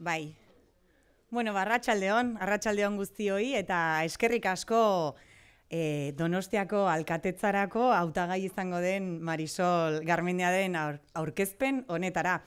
Bai. Bueno, barratxaldeon, ba, arratxaldeon guztioi, eta eskerrik asko e, donostiako alkatetzarako hautagai izango den Marisol Garmendia den aurkezpen honetara.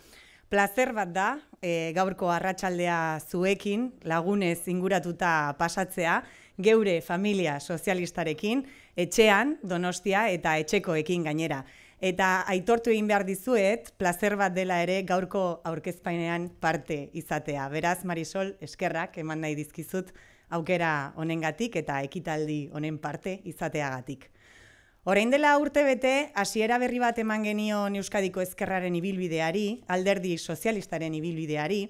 Plazer bat da, e, gaurko arratsaldea zuekin, lagunez inguratuta pasatzea, geure familia sozialistarekin, etxean, donostia eta etxekoekin gainera. Eta aitortu egin behar dizuet, placer bat dela ere gaurko aurkezpainean parte izatea. Beraz, Marisol, eskerrak eman nahi dizkizut aukera honengatik eta ekitaldi honen parte izateagatik. Orain dela urte bete, asiera berri bat eman genion Euskadiko Eskerraren ibilbideari, alderdi sozialistaren ibilbideari,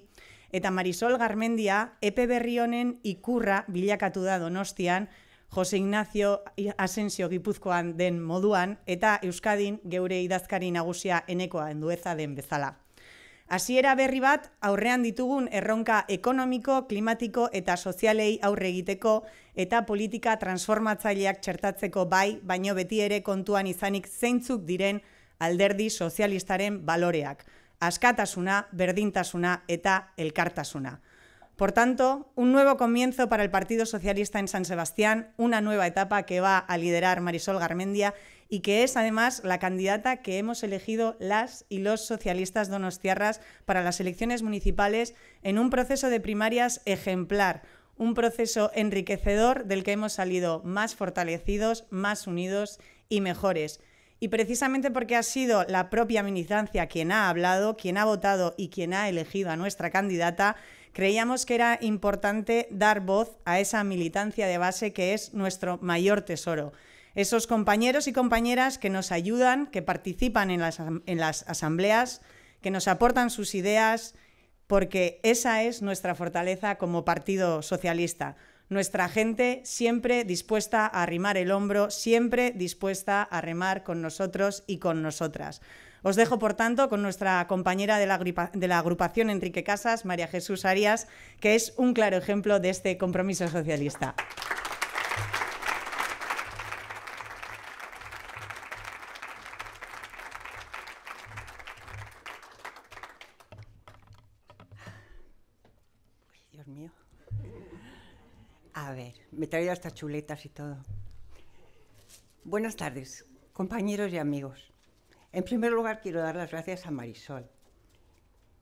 eta Marisol Garmendia, epe berri honen ikurra bilakatu da donostian, Jose Ignacio Asensio Gipuzkoan den moduan eta Euskadin geure idazkari nagusia enekoa endueza den bezala. Hasiera berri bat aurrean ditugun erronka ekonomiko, klimatiko eta sozialei aurre egiteko eta politika transformatzaileak txertatzeko bai, baino beti ere kontuan izanik zeintzuk diren alderdi sozialistaren baloreak. Askatasuna, berdintasuna eta elkartasuna. Por tanto, un nuevo comienzo para el Partido Socialista en San Sebastián, una nueva etapa que va a liderar Marisol Garmendia y que es además la candidata que hemos elegido las y los socialistas donostiarras para las elecciones municipales en un proceso de primarias ejemplar, un proceso enriquecedor del que hemos salido más fortalecidos, más unidos y mejores. Y precisamente porque ha sido la propia militancia quien ha hablado, quien ha votado y quien ha elegido a nuestra candidata, creíamos que era importante dar voz a esa militancia de base que es nuestro mayor tesoro. Esos compañeros y compañeras que nos ayudan, que participan en las, en las asambleas, que nos aportan sus ideas, porque esa es nuestra fortaleza como Partido Socialista. Nuestra gente siempre dispuesta a arrimar el hombro, siempre dispuesta a remar con nosotros y con nosotras. Os dejo, por tanto, con nuestra compañera de la, agrupación Enrique Casas, María Jesús Arias, que es un claro ejemplo de este compromiso socialista. A ver, me traído hasta chuletas y todo. Buenas tardes, compañeros y amigos. En primer lugar, quiero dar las gracias a Marisol,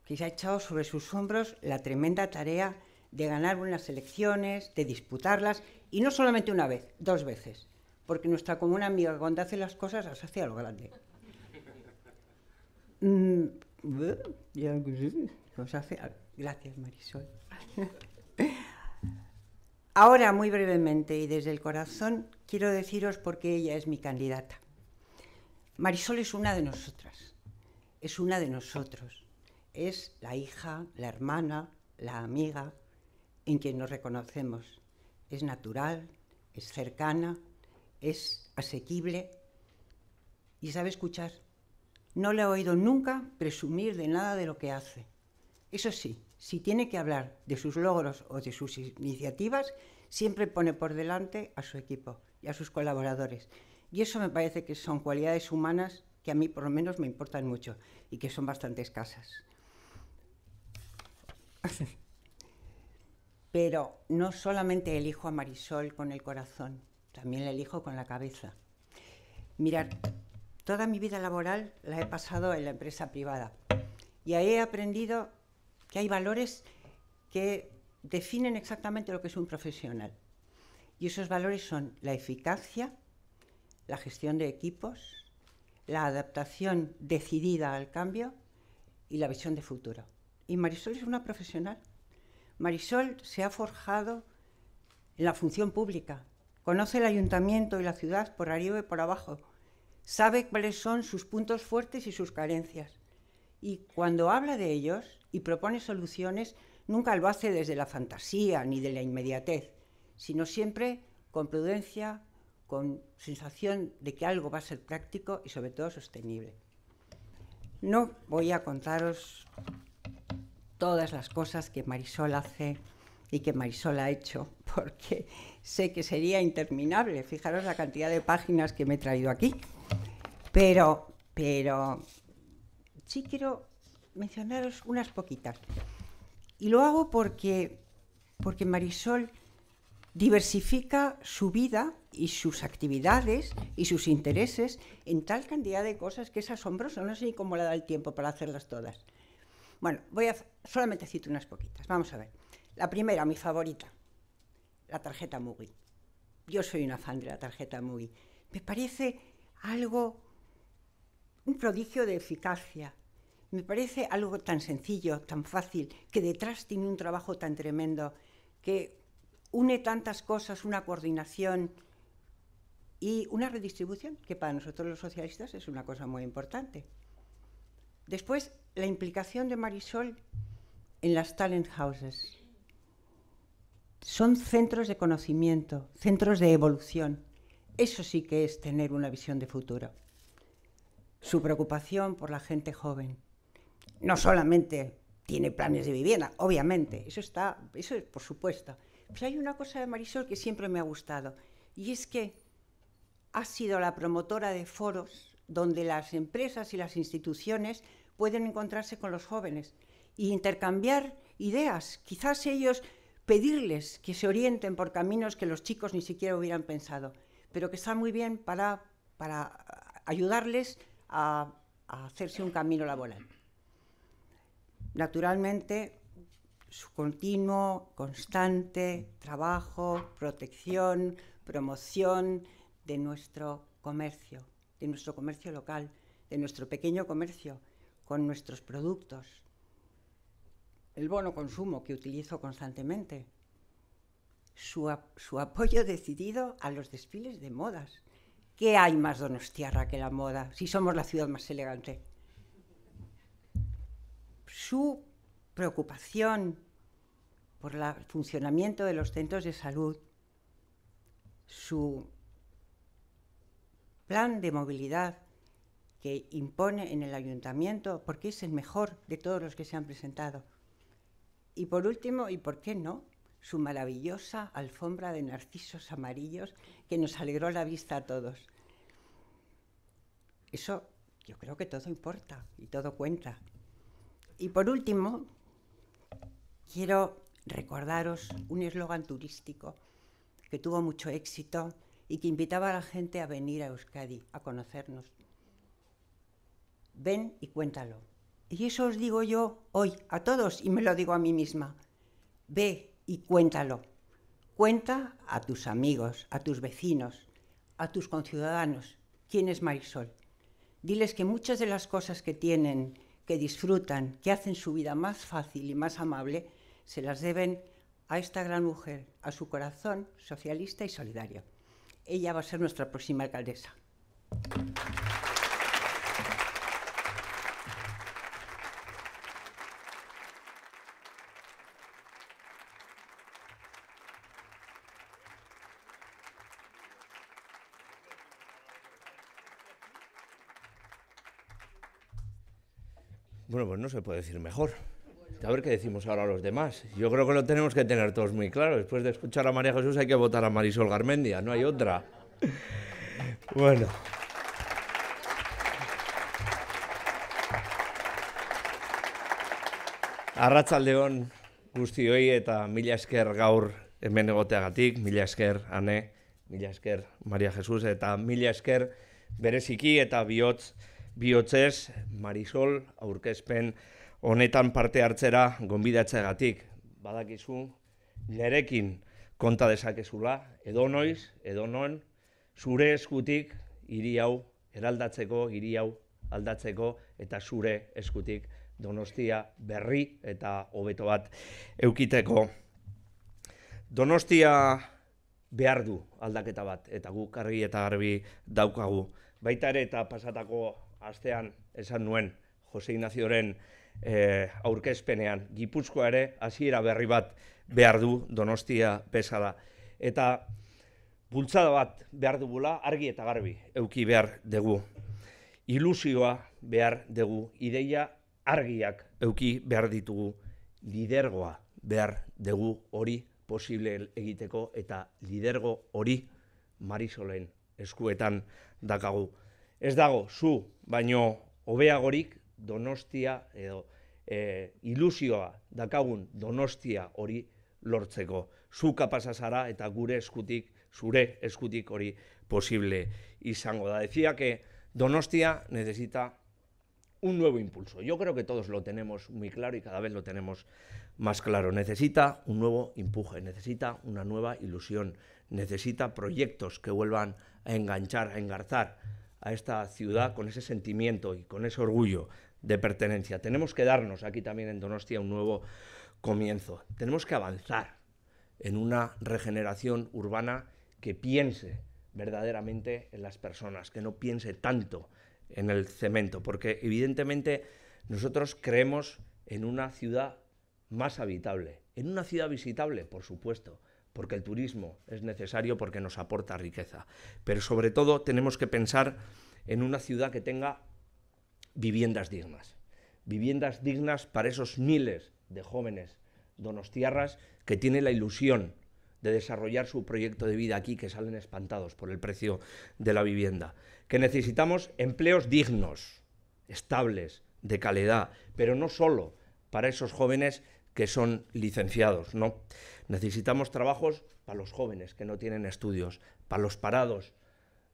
que se ha echado sobre sus hombros la tremenda tarea de ganar unas elecciones, de disputarlas, y no solamente una vez, dos veces, porque nuestra común amiga cuando hace las cosas las hace a lo grande. Mm, gracias, Marisol. Ahora, muy brevemente y desde el corazón, quiero deciros por qué ella es mi candidata. Marisol es una de nosotras, es una de nosotros, es la hija, la hermana, la amiga en quien nos reconocemos. Es natural, es cercana, es asequible y sabe escuchar. No le he oído nunca presumir de nada de lo que hace. Eso sí, si tiene que hablar de sus logros o de sus iniciativas, siempre pone por delante a su equipo y a sus colaboradores. Y eso me parece que son cualidades humanas que a mí por lo menos me importan mucho y que son bastante escasas. Pero no solamente elijo a Marisol con el corazón, también la elijo con la cabeza. Mirar, toda mi vida laboral la he pasado en la empresa privada y ahí he aprendido que hay valores que definen exactamente lo que es un profesional. Y esos valores son la eficacia, la gestión de equipos, la adaptación decidida al cambio y la visión de futuro. Y Marisol es una profesional. Marisol se ha forjado en la función pública, conoce el ayuntamiento y la ciudad por arriba y por abajo, sabe cuáles son sus puntos fuertes y sus carencias. Y cuando habla de ellos y propone soluciones, nunca lo hace desde la fantasía ni de la inmediatez, sino siempre con prudencia, con sensación de que algo va a ser práctico y sobre todo sostenible. No voy a contaros todas las cosas que Marisol hace y que Marisol ha hecho, porque sé que sería interminable. Fijaros la cantidad de páginas que me he traído aquí. Pero, pero sí quiero mencionaros unas poquitas. Y lo hago porque, porque Marisol Diversifica su vida y sus actividades y sus intereses en tal cantidad de cosas que es asombroso. No sé ni cómo le da el tiempo para hacerlas todas. Bueno, voy a solamente cito unas poquitas. Vamos a ver. La primera, mi favorita, la tarjeta MUGI. Yo soy una fan de la tarjeta MUGI. Me parece algo, un prodigio de eficacia. Me parece algo tan sencillo, tan fácil, que detrás tiene un trabajo tan tremendo que une tantas cosas, una coordinación y una redistribución, que para nosotros los socialistas es una cosa muy importante. Después, la implicación de Marisol en las talent houses. Son centros de conocimiento, centros de evolución. Eso sí que es tener una visión de futuro. Su preocupación por la gente joven. No solamente tiene planes de vivienda, obviamente, eso está, eso es por supuesto, pues hay una cosa de Marisol que siempre me ha gustado, y es que ha sido la promotora de foros donde las empresas y las instituciones pueden encontrarse con los jóvenes e intercambiar ideas, quizás ellos pedirles que se orienten por caminos que los chicos ni siquiera hubieran pensado, pero que están muy bien para, para ayudarles a, a hacerse un camino laboral. Naturalmente, su continuo, constante trabajo, protección, promoción de nuestro comercio, de nuestro comercio local, de nuestro pequeño comercio, con nuestros productos. El bono consumo que utilizo constantemente. Su, apoyo decidido a los desfiles de modas. ¿Qué hay más donostiarra que la moda si somos la ciudad más elegante? Su preocupación por el funcionamiento de los centros de salud, su plan de movilidad que impone en el ayuntamiento, porque es el mejor de todos los que se han presentado. Y por último, y por qué no, su maravillosa alfombra de narcisos amarillos que nos alegró la vista a todos. Eso yo creo que todo importa y todo cuenta. Y por último, Quiero recordaros un eslogan turístico que tuvo mucho éxito y que invitaba a la gente a venir a Euskadi, a conocernos. Ven y cuéntalo. Y eso os digo yo hoy a todos y me lo digo a mí misma. Ve y cuéntalo. Cuenta a tus amigos, a tus vecinos, a tus conciudadanos quién es Marisol. Diles que muchas de las cosas que tienen, que disfrutan, que hacen su vida más fácil y más amable, se las deben a esta gran mujer, a su corazón socialista y solidario. Ella va a ser nuestra próxima alcaldesa. Bueno, pues no se puede decir mejor a ver qué decimos ahora los demás. Yo creo que lo tenemos que tener todos muy claro. Después de escuchar a María Jesús hay que votar a Marisol Garmendia, no hay otra. Bueno. Arratsaldeon guztioi eta mila esker gaur hemen egoteagatik, mila esker Ane, mila esker María Jesús eta mila esker Beresiki eta bihotz bihotzez Marisol aurkezpen honetan parte hartzera gonbidatzeagatik badakizu nerekin konta dezakezula edo noiz edo non zure eskutik hiri hau eraldatzeko hiri hau aldatzeko eta zure eskutik Donostia berri eta hobeto bat eukiteko Donostia behar du aldaketa bat eta gu argi eta garbi daukagu baita ere eta pasatako astean esan nuen Jose Ignacioren eh, aurkezpenean Gipuzkoa ere hasiera berri bat behar du Donostia pesa eta bultzada bat behar dugula argi eta garbi euki behar dugu ilusioa behar dugu ideia argiak euki behar ditugu lidergoa behar dugu hori posible egiteko eta lidergo hori Marisolen eskuetan dakagu ez dago zu baino hobeagorik Donostia edo e, ilusioa dakagun Donostia hori lortzeko. Zu kapasa eta gure eskutik, zure eskutik hori posible izango da. Decía que Donostia necesita un nuevo impulso. Yo creo que todos lo tenemos muy claro y cada vez lo tenemos más claro. Necesita un nuevo empuje, necesita una nueva ilusión, necesita proyectos que vuelvan a enganchar, a engarzar a esta ciudad con ese sentimiento y con ese orgullo de pertenencia. Tenemos que darnos aquí también en Donostia un nuevo comienzo. Tenemos que avanzar en una regeneración urbana que piense verdaderamente en las personas, que no piense tanto en el cemento, porque evidentemente nosotros creemos en una ciudad más habitable, en una ciudad visitable, por supuesto, porque el turismo es necesario porque nos aporta riqueza. Pero sobre todo tenemos que pensar en una ciudad que tenga viviendas dignas. Viviendas dignas para esos miles de jóvenes donostiarras que tienen la ilusión de desarrollar su proyecto de vida aquí, que salen espantados por el precio de la vivienda. Que necesitamos empleos dignos, estables, de calidad, pero no solo para esos jóvenes que son licenciados, no. Necesitamos trabajos para los jóvenes que no tienen estudios, para los parados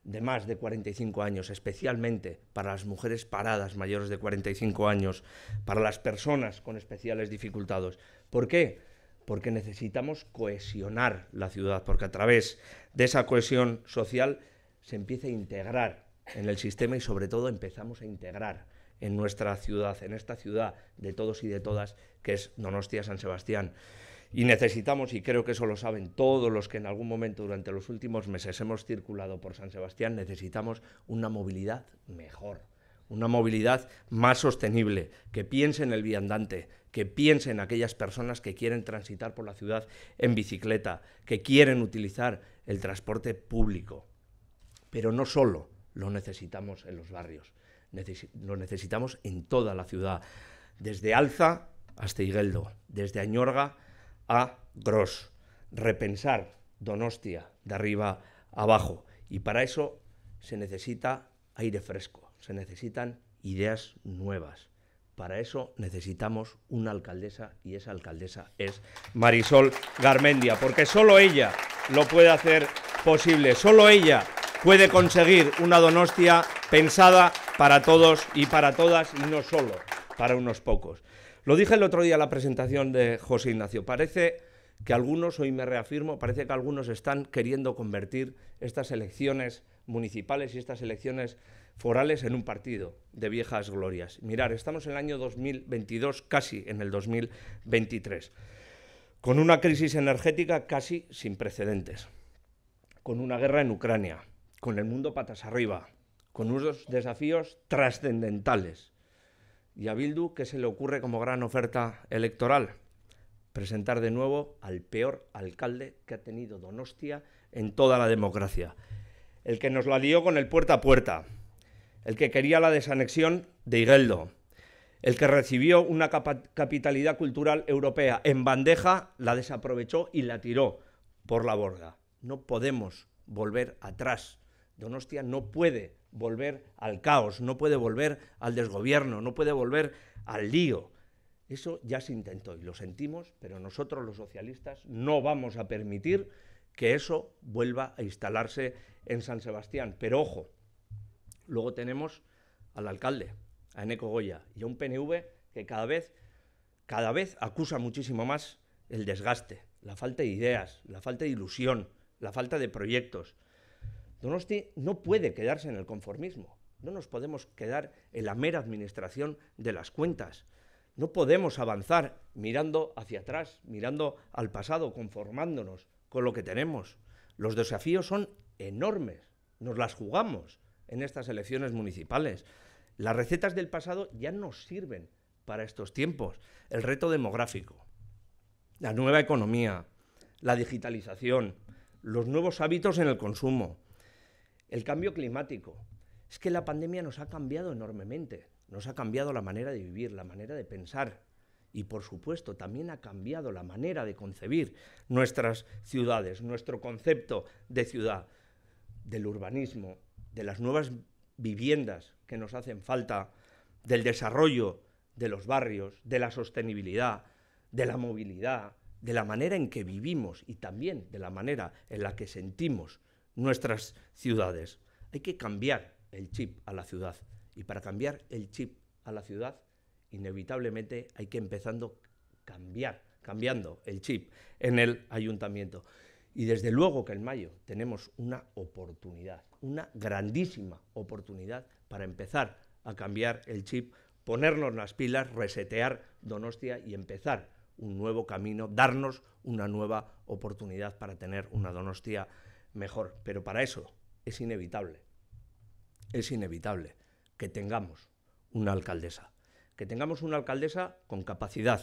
de más de 45 años, especialmente para las mujeres paradas mayores de 45 años, para las personas con especiales dificultades. ¿Por qué? Porque necesitamos cohesionar la ciudad, porque a través de esa cohesión social se empieza a integrar en el sistema y sobre todo empezamos a integrar en nuestra ciudad, en esta ciudad de todos y de todas, que es Donostia San Sebastián. Y necesitamos, y creo que eso lo saben todos los que en algún momento durante los últimos meses hemos circulado por San Sebastián, necesitamos una movilidad mejor, una movilidad más sostenible, que piense en el viandante, que piense en aquellas personas que quieren transitar por la ciudad en bicicleta, que quieren utilizar el transporte público. Pero no solo lo necesitamos en los barrios, lo necesitamos en toda la ciudad, desde Alza hasta Igueldo, desde Añorga a Gros. Repensar Donostia de arriba abajo. Y para eso se necesita aire fresco, se necesitan ideas nuevas. Para eso necesitamos una alcaldesa y esa alcaldesa es Marisol Garmendia, porque solo ella lo puede hacer posible, solo ella puede conseguir una Donostia pensada para todos y para todas y no solo para unos pocos. Lo dije el otro día en la presentación de José Ignacio. Parece que algunos, hoy me reafirmo, parece que algunos están queriendo convertir estas elecciones municipales y estas elecciones forales en un partido de viejas glorias. Mirar, estamos en el año 2022, casi en el 2023, con una crisis energética casi sin precedentes, con una guerra en Ucrania, con el mundo patas arriba, con unos desafíos trascendentales. Y a Bildu, ¿qué se le ocurre como gran oferta electoral? Presentar de nuevo al peor alcalde que ha tenido Donostia en toda la democracia. El que nos la lió con el puerta a puerta. El que quería la desanexión de Igeldo. El que recibió una capitalidad cultural europea en bandeja, la desaprovechó y la tiró por la borda. No podemos volver atrás. Donostia no puede volver al caos, no puede volver al desgobierno, no puede volver al lío. Eso ya se intentó y lo sentimos, pero nosotros los socialistas no vamos a permitir que eso vuelva a instalarse en San Sebastián. Pero ojo, luego tenemos al alcalde, a Eneco Goya y a un PNV que cada vez, cada vez acusa muchísimo más el desgaste, la falta de ideas, la falta de ilusión, la falta de proyectos. Donosti no puede quedarse en el conformismo. No nos podemos quedar en la mera administración de las cuentas. No podemos avanzar mirando hacia atrás, mirando al pasado, conformándonos con lo que tenemos. Los desafíos son enormes. Nos las jugamos en estas elecciones municipales. Las recetas del pasado ya no sirven para estos tiempos. El reto demográfico, la nueva economía, la digitalización, los nuevos hábitos en el consumo, el cambio climático. Es que la pandemia nos ha cambiado enormemente, nos ha cambiado la manera de vivir, la manera de pensar y, por supuesto, también ha cambiado la manera de concebir nuestras ciudades, nuestro concepto de ciudad, del urbanismo, de las nuevas viviendas que nos hacen falta, del desarrollo de los barrios, de la sostenibilidad, de la movilidad, de la manera en que vivimos y también de la manera en la que sentimos nuestras ciudades. Hay que cambiar el chip a la ciudad. Y para cambiar el chip a la ciudad, inevitablemente hay que empezando cambiar, cambiando el chip en el ayuntamiento. Y desde luego que en mayo tenemos una oportunidad, una grandísima oportunidad para empezar a cambiar el chip, ponernos las pilas, resetear Donostia y empezar un nuevo camino, darnos una nueva oportunidad para tener una Donostia mejor. Pero para eso es inevitable, es inevitable que tengamos una alcaldesa, que tengamos una alcaldesa con capacidad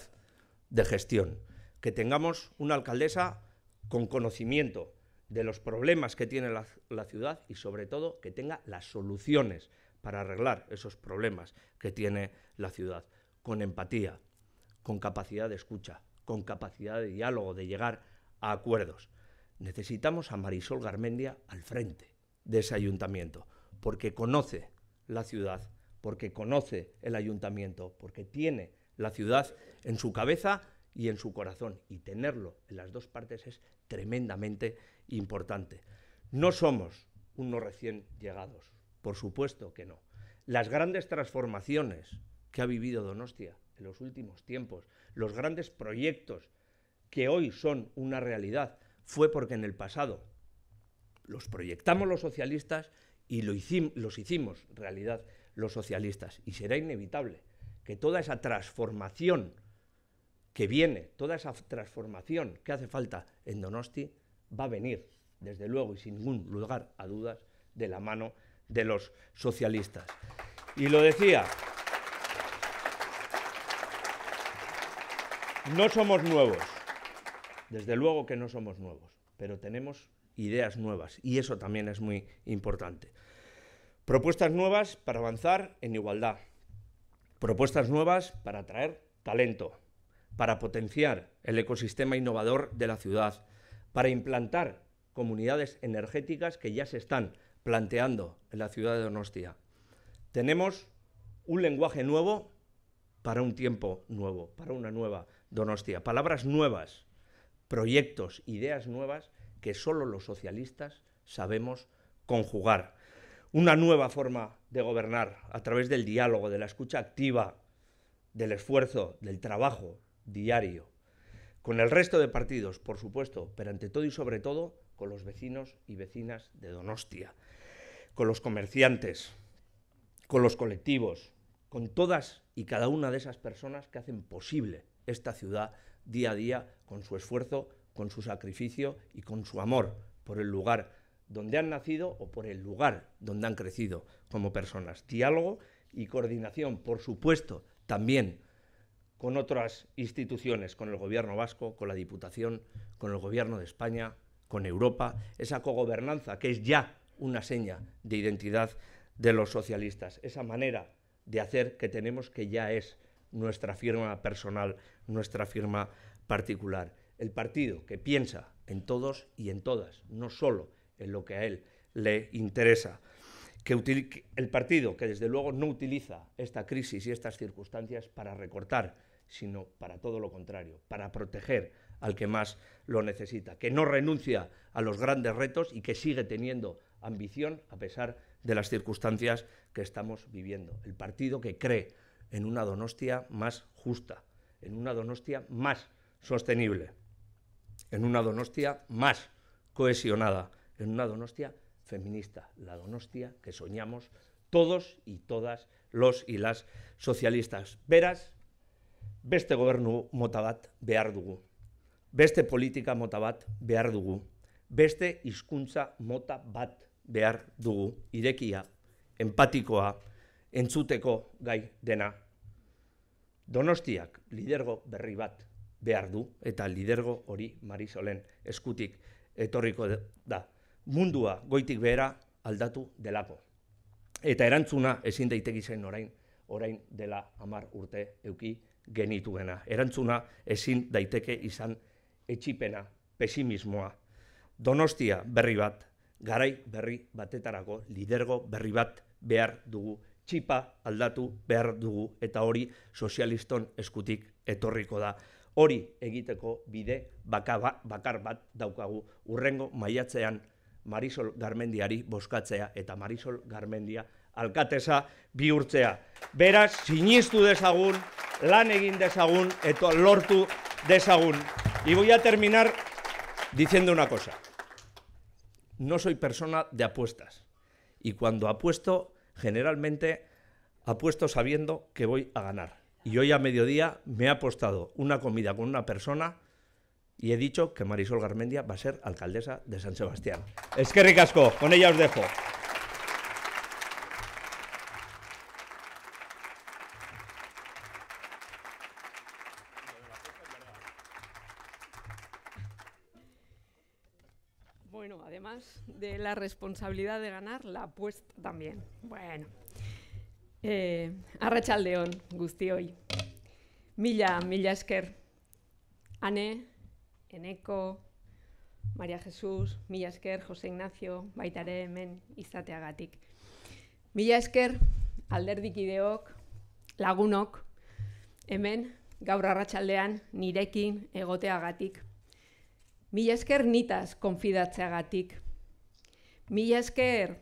de gestión, que tengamos una alcaldesa con conocimiento de los problemas que tiene la, la ciudad y sobre todo que tenga las soluciones para arreglar esos problemas que tiene la ciudad, con empatía, con capacidad de escucha, con capacidad de diálogo, de llegar a acuerdos. Necesitamos a Marisol Garmendia al frente de ese ayuntamiento, porque conoce la ciudad, porque conoce el ayuntamiento, porque tiene la ciudad en su cabeza y en su corazón. Y tenerlo en las dos partes es tremendamente importante. No somos unos recién llegados, por supuesto que no. Las grandes transformaciones que ha vivido Donostia en los últimos tiempos, los grandes proyectos que hoy son una realidad, fue porque en el pasado los proyectamos los socialistas y lo los hicimos realidad los socialistas. Y será inevitable que toda esa transformación que viene, toda esa transformación que hace falta en Donosti, va a venir, desde luego y sin ningún lugar a dudas, de la mano de los socialistas. Y lo decía, no somos nuevos. Desde luego que no somos nuevos, pero tenemos ideas nuevas y eso también es muy importante. Propuestas nuevas para avanzar en igualdad. Propuestas nuevas para atraer talento, para potenciar el ecosistema innovador de la ciudad, para implantar comunidades energéticas que ya se están planteando en la ciudad de Donostia. Tenemos un lenguaje nuevo para un tiempo nuevo, para una nueva Donostia. Palabras nuevas proyectos, ideas nuevas que solo los socialistas sabemos conjugar. Una nueva forma de gobernar a través del diálogo, de la escucha activa, del esfuerzo, del trabajo diario, con el resto de partidos, por supuesto, pero ante todo y sobre todo con los vecinos y vecinas de Donostia, con los comerciantes, con los colectivos, con todas y cada una de esas personas que hacen posible esta ciudad día a día con su esfuerzo, con su sacrificio y con su amor por el lugar donde han nacido o por el lugar donde han crecido como personas. Diálogo y coordinación, por supuesto, también con otras instituciones, con el gobierno vasco, con la Diputación, con el gobierno de España, con Europa, esa cogobernanza que es ya una seña de identidad de los socialistas, esa manera de hacer que tenemos que ya es nuestra firma personal, nuestra firma particular. El partido que piensa en todos y en todas, no solo en lo que a él le interesa. Que el partido que desde luego no utiliza esta crisis y estas circunstancias para recortar, sino para todo lo contrario, para proteger al que más lo necesita, que no renuncia a los grandes retos y que sigue teniendo ambición a pesar de las circunstancias que estamos viviendo. El partido que cree en una Donostia más justa, en una Donostia más sostenible, en una Donostia más cohesionada, en una Donostia feminista, la Donostia que soñamos todos y todas los y las socialistas. Veras beste gobernu motabat bat behar dugu. Beste politika mota bat behar dugu. Beste hizkuntza mota bat behar dugu. Irekia, empatikoa, entzuteko gai dena. Donostiak lidergo berri bat behar du eta lidergo hori Marisolen eskutik etorriko da. Mundua goitik behera aldatu delako. Eta erantzuna ezin daiteki zen orain, orain dela amar urte euki genituena. Erantzuna ezin daiteke izan etxipena, pesimismoa. Donostia berri bat, garai berri batetarako, lidergo berri bat behar dugu txipa aldatu behar dugu eta hori sozialiston eskutik etorriko da. Hori egiteko bide ba, bakar bat daukagu urrengo maiatzean Marisol Garmendiari boskatzea eta Marisol Garmendia alkatesa bihurtzea. Beraz, sinistu dezagun, lan egin dezagun, eta lortu dezagun. I voy a terminar diciendo una cosa. No soy persona de apuestas. Y cuando apuesto, generalmente apuesto sabiendo que voy a ganar. Y hoy a mediodía me he apostado una comida con una persona y he dicho que Marisol Garmendia va a ser alcaldesa de San Sebastián. Es que ricasco, con ella os dejo. responsabilidad de ganar la apuesta también. Bueno, eh, arrachaldeón, gusti hoy. Milla, esker. Ane, Eneko, María Jesús, milla esker, José Ignacio, baitare hemen izateagatik. Mila esker, alderdikideok, lagunok, hemen, gaur arratsaldean nirekin egoteagatik. Mila esker nitaz konfidatzeagatik, Mila esker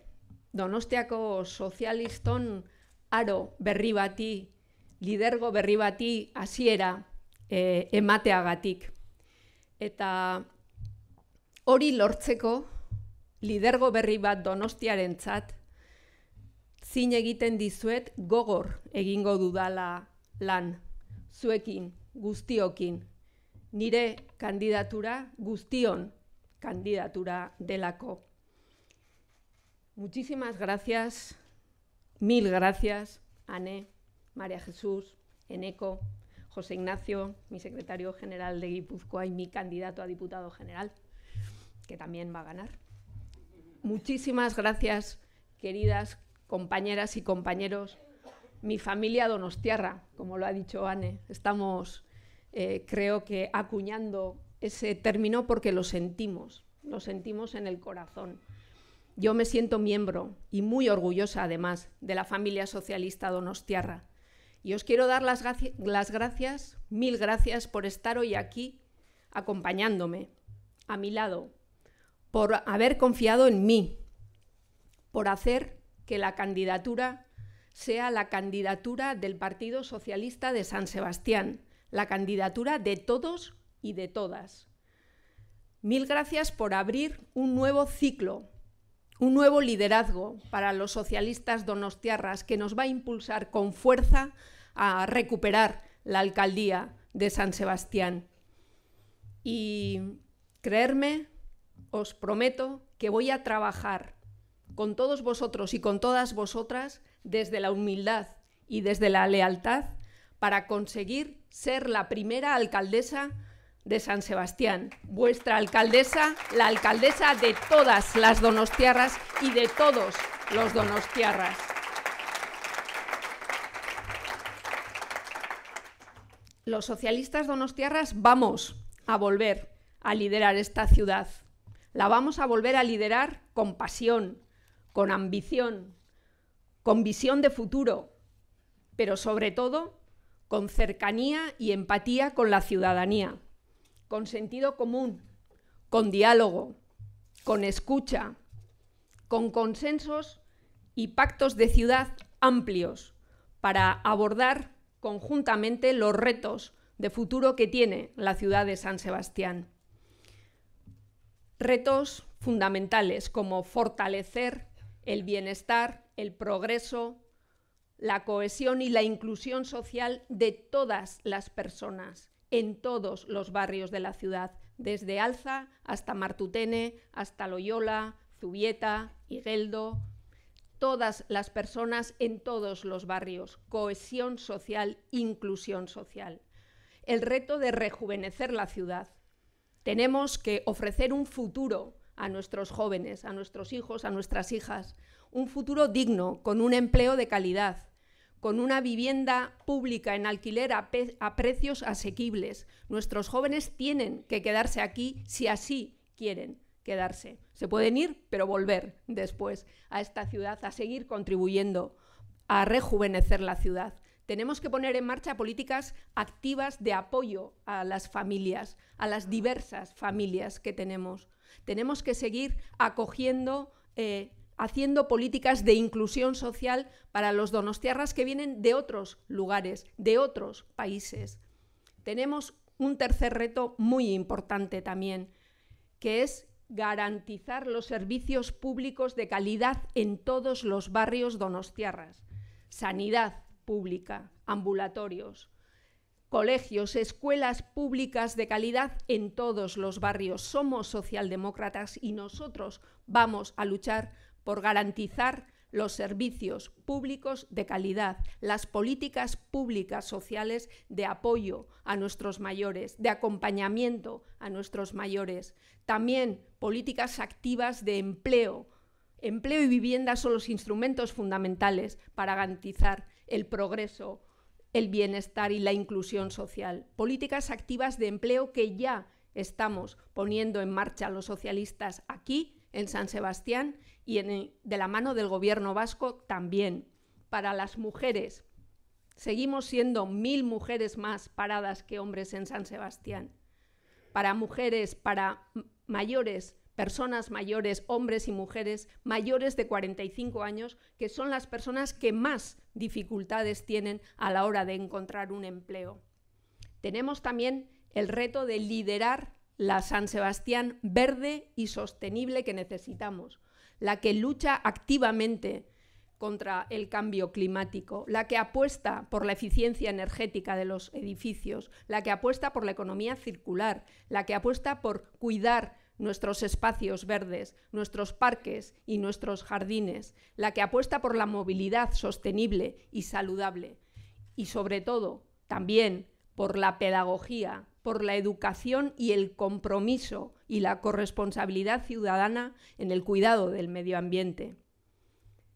Donostiako sozialiston aro berri bati, lidergo berri bati hasiera e, emateagatik. Eta hori lortzeko lidergo berri bat Donostiarentzat zin egiten dizuet gogor egingo dudala lan zuekin, guztiokin. Nire kandidatura guztion kandidatura delako. Muchísimas gracias, mil gracias, Anne, María Jesús, Eneco, José Ignacio, mi secretario general de Guipúzcoa y mi candidato a diputado general, que también va a ganar. Muchísimas gracias, queridas compañeras y compañeros. Mi familia Donostiarra, como lo ha dicho Anne, estamos, eh, creo que, acuñando ese término porque lo sentimos, lo sentimos en el corazón. Yo me siento miembro y muy orgullosa además de la familia socialista donostiarra. Y os quiero dar las, las gracias, mil gracias por estar hoy aquí acompañándome, a mi lado, por haber confiado en mí, por hacer que la candidatura sea la candidatura del Partido Socialista de San Sebastián, la candidatura de todos y de todas. Mil gracias por abrir un nuevo ciclo un nuevo liderazgo para los socialistas donostiarras que nos va a impulsar con fuerza a recuperar la alcaldía de San Sebastián. Y creerme, os prometo que voy a trabajar con todos vosotros y con todas vosotras desde la humildad y desde la lealtad para conseguir ser la primera alcaldesa de San Sebastián, vuestra alcaldesa, la alcaldesa de todas las donostiarras y de todos los donostiarras. Los socialistas donostiarras vamos a volver a liderar esta ciudad. La vamos a volver a liderar con pasión, con ambición, con visión de futuro, pero sobre todo con cercanía y empatía con la ciudadanía con sentido común, con diálogo, con escucha, con consensos y pactos de ciudad amplios para abordar conjuntamente los retos de futuro que tiene la ciudad de San Sebastián. Retos fundamentales como fortalecer el bienestar, el progreso, la cohesión y la inclusión social de todas las personas, en todos los barrios de la ciudad, desde Alza hasta Martutene, hasta Loyola, Zubieta, Higueldo. Todas las personas en todos los barrios, cohesión social, inclusión social. El reto de rejuvenecer la ciudad. Tenemos que ofrecer un futuro a nuestros jóvenes, a nuestros hijos, a nuestras hijas, un futuro digno, con un empleo de calidad, con una vivienda pública en alquiler a, precios asequibles. Nuestros jóvenes tienen que quedarse aquí si así quieren quedarse. Se pueden ir, pero volver después a esta ciudad, a seguir contribuyendo a rejuvenecer la ciudad. Tenemos que poner en marcha políticas activas de apoyo a las familias, a las diversas familias que tenemos. Tenemos que seguir acogiendo eh, haciendo políticas de inclusión social para los donostiarras que vienen de otros lugares, de otros países. Tenemos un tercer reto muy importante también, que es garantizar los servicios públicos de calidad en todos los barrios donostiarras. Sanidad pública, ambulatorios, colegios, escuelas públicas de calidad en todos los barrios. Somos socialdemócratas y nosotros vamos a luchar por garantizar los servicios públicos de calidad, las políticas públicas sociales de apoyo a nuestros mayores, de acompañamiento a nuestros mayores, también políticas activas de empleo. Empleo y vivienda son los instrumentos fundamentales para garantizar el progreso, el bienestar y la inclusión social. Políticas activas de empleo que ya estamos poniendo en marcha los socialistas aquí en San Sebastián y de la mano del gobierno vasco también. Para las mujeres, seguimos siendo mil mujeres más paradas que hombres en San Sebastián. Para mujeres, para mayores, personas mayores, hombres y mujeres mayores de 45 años, que son las personas que más dificultades tienen a la hora de encontrar un empleo. Tenemos también el reto de liderar la San Sebastián verde y sostenible que necesitamos, la que lucha activamente contra el cambio climático, la que apuesta por la eficiencia energética de los edificios, la que apuesta por la economía circular, la que apuesta por cuidar nuestros espacios verdes, nuestros parques y nuestros jardines, la que apuesta por la movilidad sostenible y saludable y sobre todo también por la pedagogía por la educación y el compromiso y la corresponsabilidad ciudadana en el cuidado del medio ambiente.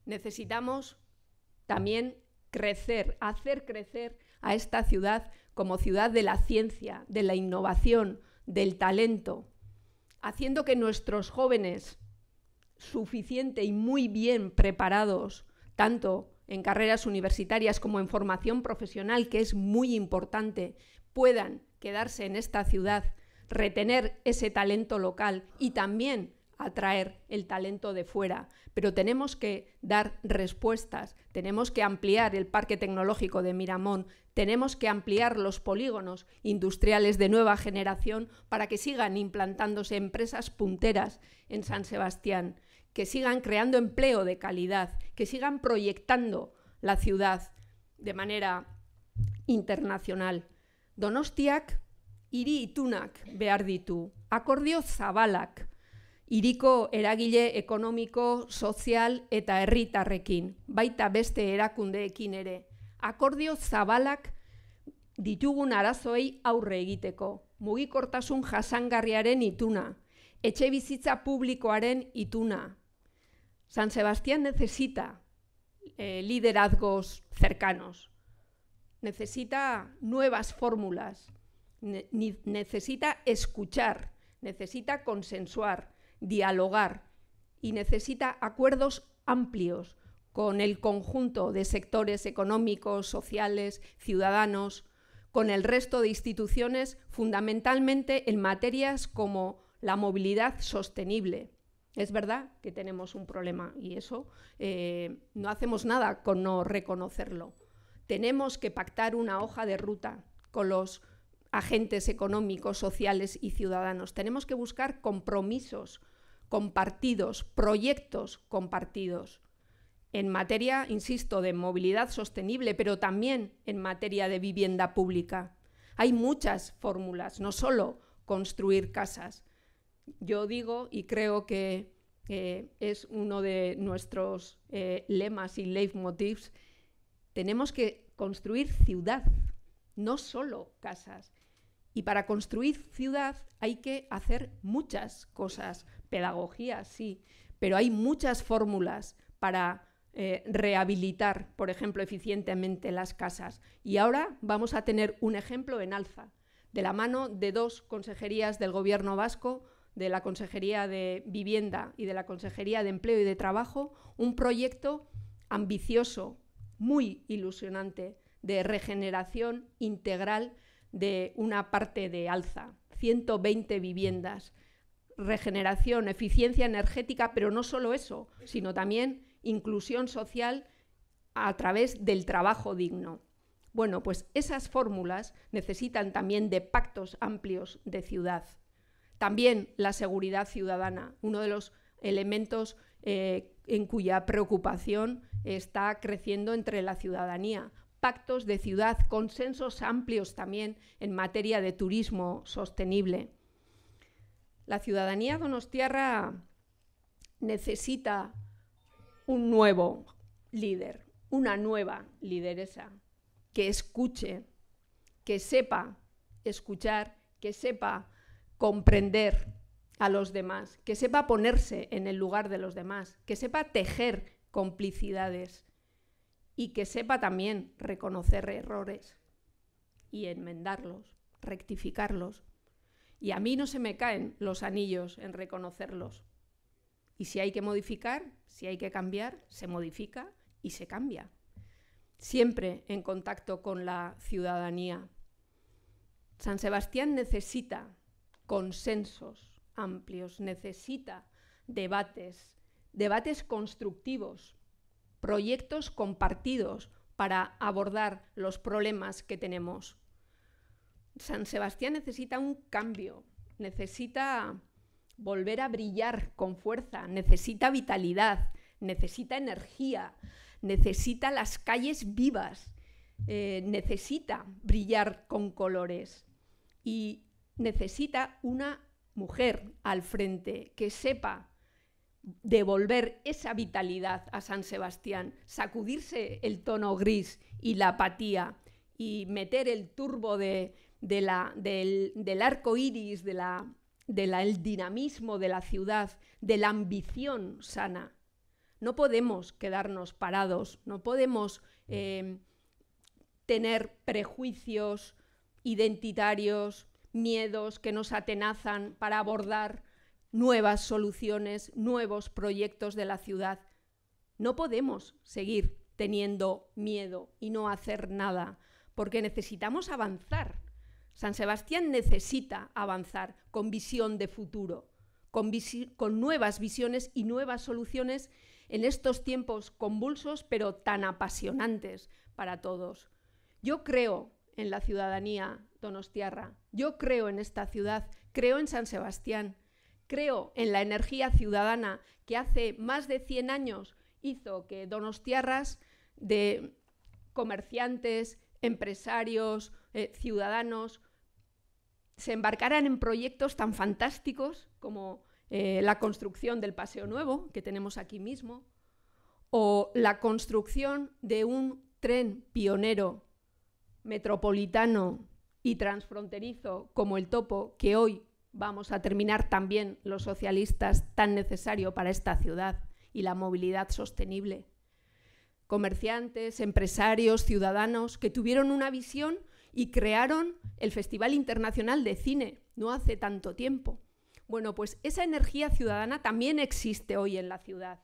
Necesitamos también crecer, hacer crecer a esta ciudad como ciudad de la ciencia, de la innovación, del talento, haciendo que nuestros jóvenes, suficiente y muy bien preparados, tanto en carreras universitarias como en formación profesional, que es muy importante, puedan quedarse en esta ciudad, retener ese talento local y también atraer el talento de fuera, pero tenemos que dar respuestas, tenemos que ampliar el parque tecnológico de Miramón, tenemos que ampliar los polígonos industriales de nueva generación para que sigan implantándose empresas punteras en San Sebastián, que sigan creando empleo de calidad, que sigan proyectando la ciudad de manera internacional. Donostiak hiri itunak behar ditu, akordio zabalak, hiriko eragile ekonomiko, sozial eta herritarrekin, baita beste erakundeekin ere. Akordio zabalak ditugun arazoei aurre egiteko, mugikortasun jasangarriaren ituna, etxe bizitza publikoaren ituna. San Sebastián necesita liderazgoz eh, liderazgos cercanos. necesita nuevas fórmulas, necesita escuchar, necesita consensuar, dialogar y necesita acuerdos amplios con el conjunto de sectores económicos, sociales, ciudadanos, con el resto de instituciones, fundamentalmente en materias como la movilidad sostenible. Es verdad que tenemos un problema y eso eh, no hacemos nada con no reconocerlo. Tenemos que pactar una hoja de ruta con los agentes económicos, sociales y ciudadanos. Tenemos que buscar compromisos compartidos, proyectos compartidos en materia, insisto, de movilidad sostenible, pero también en materia de vivienda pública. Hay muchas fórmulas, no solo construir casas. Yo digo y creo que eh, es uno de nuestros eh, lemas y leitmotivs tenemos que construir ciudad, no solo casas. Y para construir ciudad hay que hacer muchas cosas. Pedagogía, sí, pero hay muchas fórmulas para eh, rehabilitar, por ejemplo, eficientemente las casas. Y ahora vamos a tener un ejemplo en alza, de la mano de dos consejerías del Gobierno vasco, de la Consejería de Vivienda y de la Consejería de Empleo y de Trabajo, un proyecto ambicioso, muy ilusionante de regeneración integral de una parte de alza. 120 viviendas, regeneración, eficiencia energética, pero no solo eso, sino también inclusión social a través del trabajo digno. Bueno, pues esas fórmulas necesitan también de pactos amplios de ciudad. También la seguridad ciudadana, uno de los elementos eh, en cuya preocupación está creciendo entre la ciudadanía. Pactos de ciudad, consensos amplios también en materia de turismo sostenible. La ciudadanía donostiarra necesita un nuevo líder, una nueva lideresa que escuche, que sepa escuchar, que sepa comprender a los demás, que sepa ponerse en el lugar de los demás, que sepa tejer complicidades y que sepa también reconocer errores y enmendarlos, rectificarlos. Y a mí no se me caen los anillos en reconocerlos. Y si hay que modificar, si hay que cambiar, se modifica y se cambia. Siempre en contacto con la ciudadanía. San Sebastián necesita consensos amplios, necesita debates, debates constructivos, proyectos compartidos para abordar los problemas que tenemos. San Sebastián necesita un cambio, necesita volver a brillar con fuerza, necesita vitalidad, necesita energía, necesita las calles vivas, eh, necesita brillar con colores y necesita una mujer al frente que sepa devolver esa vitalidad a San Sebastián, sacudirse el tono gris y la apatía y meter el turbo de, la, del, arco iris, del de la, dinamismo de la ciudad, de la ambición sana. No podemos quedarnos parados, no podemos eh, tener prejuicios identitarios, miedos que nos atenazan para abordar nuevas soluciones, nuevos proyectos de la ciudad. No podemos seguir teniendo miedo y no hacer nada, porque necesitamos avanzar. San Sebastián necesita avanzar con visión de futuro, con, nuevas visiones y nuevas soluciones en estos tiempos convulsos, pero tan apasionantes para todos. Yo creo en la ciudadanía donostiarra. Yo creo en esta ciudad, creo en San Sebastián, creo en la energía ciudadana que hace más de 100 años hizo que donostiarras de comerciantes, empresarios, eh, ciudadanos, se embarcaran en proyectos tan fantásticos como eh, la construcción del Paseo Nuevo, que tenemos aquí mismo, o la construcción de un tren pionero metropolitano y transfronterizo como el topo que hoy vamos a terminar también los socialistas tan necesario para esta ciudad y la movilidad sostenible. Comerciantes, empresarios, ciudadanos que tuvieron una visión y crearon el Festival Internacional de Cine no hace tanto tiempo. Bueno, pues esa energía ciudadana también existe hoy en la ciudad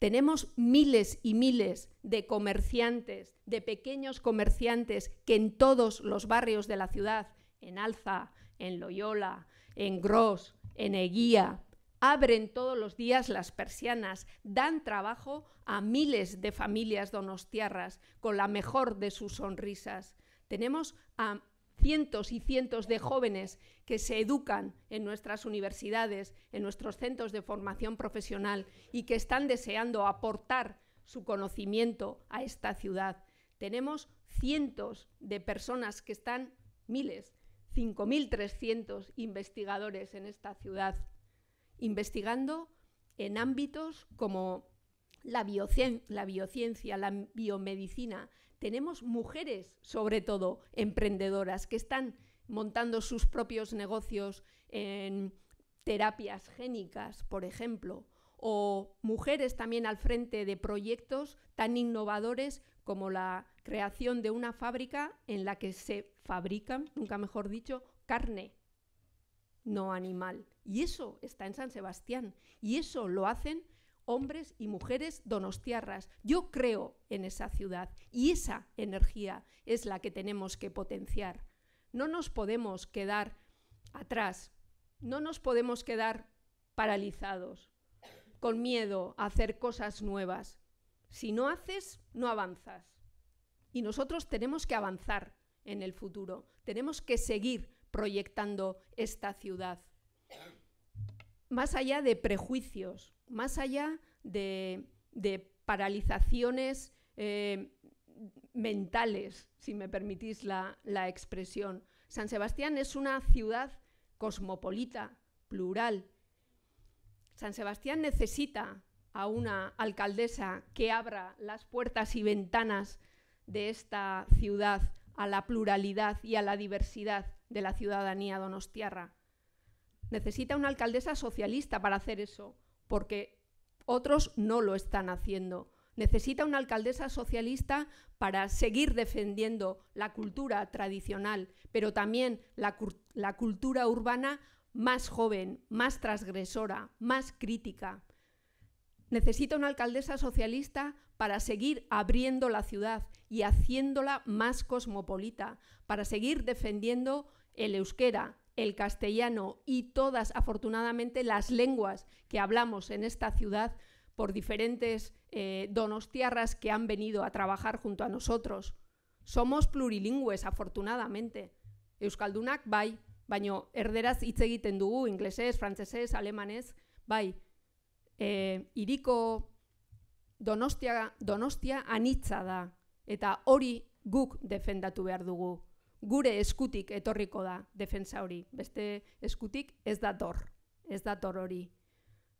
tenemos miles y miles de comerciantes, de pequeños comerciantes que en todos los barrios de la ciudad, en Alza, en Loyola, en Gros, en Eguía, abren todos los días las persianas, dan trabajo a miles de familias donostiarras con la mejor de sus sonrisas. Tenemos a cientos y cientos de jóvenes que se educan en nuestras universidades, en nuestros centros de formación profesional y que están deseando aportar su conocimiento a esta ciudad. Tenemos cientos de personas que están, miles, 5.300 investigadores en esta ciudad, investigando en ámbitos como la, la biociencia, la biomedicina, tenemos mujeres, sobre todo, emprendedoras, que están montando sus propios negocios en terapias génicas, por ejemplo, o mujeres también al frente de proyectos tan innovadores como la creación de una fábrica en la que se fabrican, nunca mejor dicho, carne, no animal. Y eso está en San Sebastián. Y eso lo hacen hombres y mujeres donostiarras. Yo creo en esa ciudad y esa energía es la que tenemos que potenciar. No nos podemos quedar atrás, no nos podemos quedar paralizados, con miedo a hacer cosas nuevas. Si no haces, no avanzas. Y nosotros tenemos que avanzar en el futuro, tenemos que seguir proyectando esta ciudad. Más allá de prejuicios, más allá de, paralizaciones eh, mentales, si me permitís la, la expresión. San Sebastián es una ciudad cosmopolita, plural. San Sebastián necesita a una alcaldesa que abra las puertas y ventanas de esta ciudad a la pluralidad y a la diversidad de la ciudadanía donostiarra. Necesita una alcaldesa socialista para hacer eso, porque otros no lo están haciendo. Necesita una alcaldesa socialista para seguir defendiendo la cultura tradicional, pero también la, cultura urbana más joven, más transgresora, más crítica. Necesita una alcaldesa socialista para seguir abriendo la ciudad y haciéndola más cosmopolita, para seguir defendiendo el euskera, el castellano y todas, afortunadamente, las lenguas que hablamos en esta ciudad por diferentes eh, donostiarras que han venido a trabajar junto a nosotros. Somos plurilingües, afortunadamente. Euskaldunak, bai, baino erderaz hitz egiten dugu, inglesez, frantsesez, alemanez, eh, iriko Donostia, Donostia anitza eta hori guk defendatu behar dugu gure eskutik etorriko da defensa hori, beste eskutik ez dator, ez dator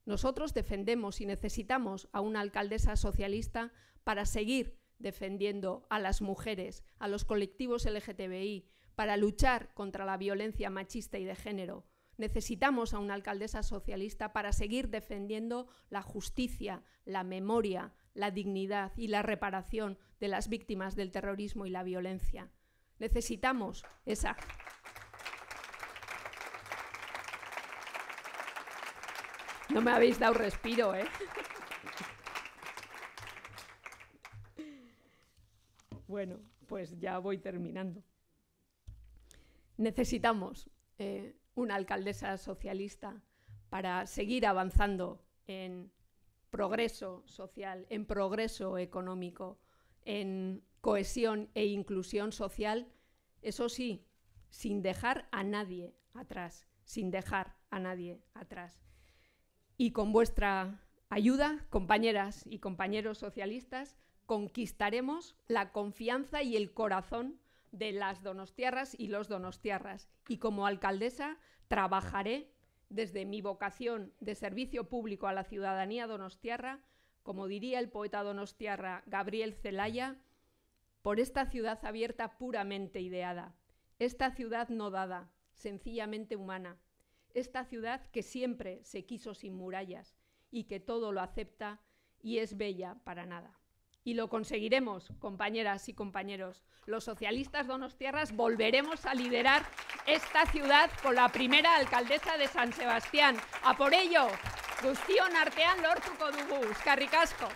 Nosotros defendemos y necesitamos a una alcaldesa socialista para seguir defendiendo a las mujeres, a los colectivos LGTBI, para luchar contra la violencia machista y de género. Necesitamos a una alcaldesa socialista para seguir defendiendo la justicia, la memoria, la dignidad y la reparación de las víctimas del terrorismo y la violencia. Necesitamos esa. No me habéis dado respiro, ¿eh? Bueno, pues ya voy terminando. Necesitamos eh, una alcaldesa socialista para seguir avanzando en progreso social, en progreso económico, en cohesión e inclusión social, eso sí, sin dejar a nadie atrás, sin dejar a nadie atrás. Y con vuestra ayuda, compañeras y compañeros socialistas, conquistaremos la confianza y el corazón de las donostiarras y los donostiarras. Y como alcaldesa trabajaré desde mi vocación de servicio público a la ciudadanía donostiarra, como diría el poeta donostiarra Gabriel Zelaya, por esta ciudad abierta puramente ideada, esta ciudad no dada, sencillamente humana, esta ciudad que siempre se quiso sin murallas y que todo lo acepta y es bella para nada. Y lo conseguiremos, compañeras y compañeros. Los socialistas Tierras volveremos a liderar esta ciudad con la primera alcaldesa de San Sebastián. A por ello, Gustion Artean Lortuko carricasco.